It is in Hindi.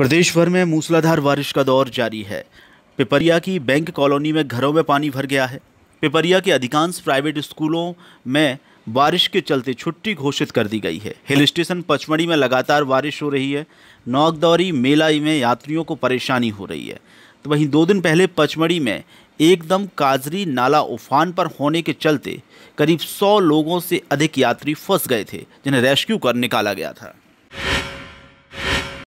प्रदेश भर में मूसलाधार बारिश का दौर जारी है पिपरिया की बैंक कॉलोनी में घरों में पानी भर गया है पिपरिया के अधिकांश प्राइवेट स्कूलों में बारिश के चलते छुट्टी घोषित कर दी गई है हिल स्टेशन पचमढ़ी में लगातार बारिश हो रही है नौकदौरी मेला में यात्रियों को परेशानी हो रही है तो वहीं दो दिन पहले पचमढ़ी में एकदम काजरी नाला उफान पर होने के चलते करीब सौ लोगों से अधिक यात्री फंस गए थे जिन्हें रेस्क्यू कर निकाला गया था